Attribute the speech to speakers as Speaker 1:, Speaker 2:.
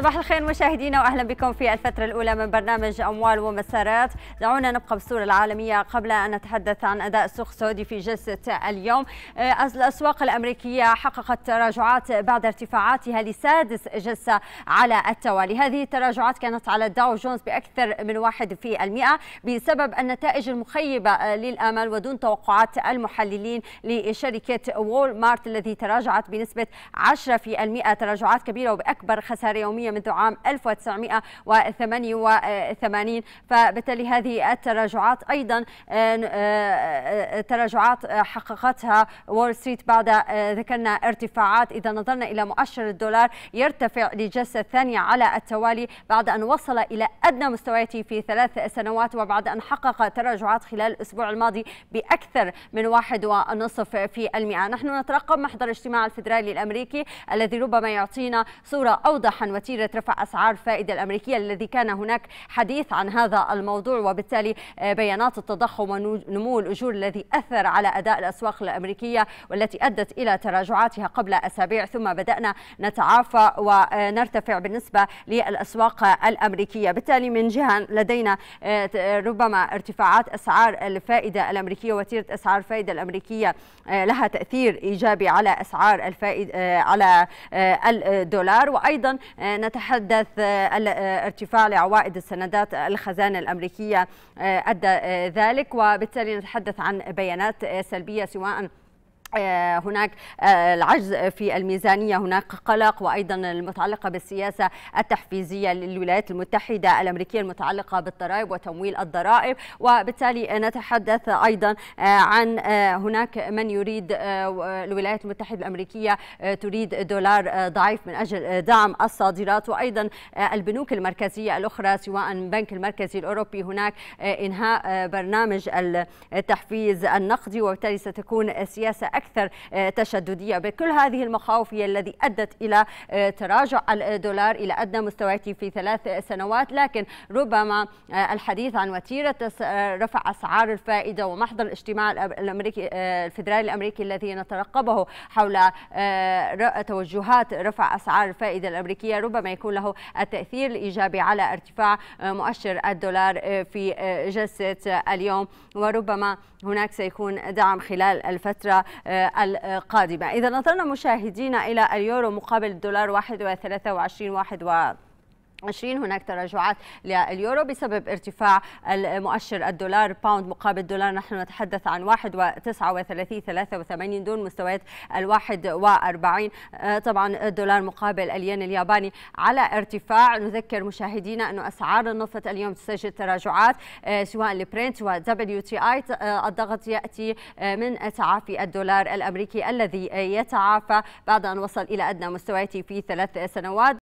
Speaker 1: صباح الخير مشاهدينا واهلا بكم في الفتره الاولى من برنامج اموال ومسارات، دعونا نبقى بالصوره العالميه قبل ان نتحدث عن اداء السوق السعودي في جلسه اليوم. آه، الاسواق الامريكيه حققت تراجعات بعد ارتفاعاتها لسادس جلسه على التوالي، هذه التراجعات كانت على الداو جونز باكثر من 1% بسبب النتائج المخيبه آه، للآمال ودون توقعات المحللين لشركه وول مارت الذي تراجعت بنسبه 10% تراجعات كبيره وباكبر خساره يوميه منذ عام 1988 فبالتالي هذه التراجعات أيضا آه، آه، آه، تراجعات حققتها وول ستريت بعد ذكرنا ارتفاعات إذا نظرنا إلى مؤشر الدولار يرتفع لجلسة ثانية على التوالي بعد أن وصل إلى أدنى مستوياته في ثلاث سنوات وبعد أن حقق تراجعات خلال الأسبوع الماضي بأكثر من واحد ونصف في المئة نحن نترقب محضر اجتماع الفدرالي الأمريكي الذي ربما يعطينا صورة أوضح عن وتيرة وتسيرة رفع أسعار فائدة الأمريكية الذي كان هناك حديث عن هذا الموضوع وبالتالي آه، بيانات التضخم ونمو الأجور الذي أثر على أداء الأسواق الأمريكية والتي أدت إلى تراجعاتها قبل أسابيع ثم بدأنا نتعافى ونرتفع بالنسبة للأسواق الأمريكية بالتالي من جهة لدينا آه، ربما ارتفاعات أسعار الفائدة الأمريكية وتيرة أسعار الفائدة الأمريكية آه، لها تأثير إيجابي على أسعار الفائدة على الدولار وأيضا نتحدث آه، آه، ارتفاع لعوائد السندات الخزانة الأمريكية آه، أدى ذلك وبالتالي نتحدث عن بيانات سلبية سواء آه، هناك آه، العجز في الميزانية هناك قلق وأيضا المتعلقة بالسياسة التحفيزية للولايات المتحدة الأمريكية المتعلقة بالضرائب وتمويل الضرائب وبالتالي نتحدث أيضا آه، عن هناك من يريد الولايات المتحدة الأمريكية تريد دولار ضعيف من أجل دعم الصادرات وأيضا البنوك المركزية الأخرى سواء البنك المركزي الأوروبي هناك إنهاء برنامج التحفيز النقدي وبالتالي ستكون سياسة أكثر آه، تشددية بكل هذه المخاوف هي الذي أدت إلى آه، تراجع الدولار إلى أدنى مستوياته في ثلاث سنوات لكن ربما آه، الحديث عن وتيرة رفع أسعار الفائدة ومحضر الاجتماع الأمريكي الفدرالي الأمريكي الذي نترقبه حول توجهات رفع أسعار الفائدة الأمريكية ربما يكون له التأثير الإيجابي على ارتفاع مؤشر الدولار في جلسة اليوم وربما هناك سيكون دعم خلال الفترة آه، القادمة آه، إذا نظرنا مشاهدينا إلى اليورو مقابل الدولار 1.23 20 هناك تراجعات لليورو بسبب ارتفاع المؤشر الدولار باوند مقابل دولار نحن نتحدث عن 1.39 83 دون مستويات ال 41 آه، طبعا الدولار مقابل الين الياباني على ارتفاع نذكر مشاهدينا انه اسعار النفط اليوم تسجل تراجعات آه، سواء البرنت دبليو تي اي آه، الضغط ياتي من تعافي الدولار الامريكي الذي يتعافى بعد ان وصل الى ادنى مستوياته في ثلاث سنوات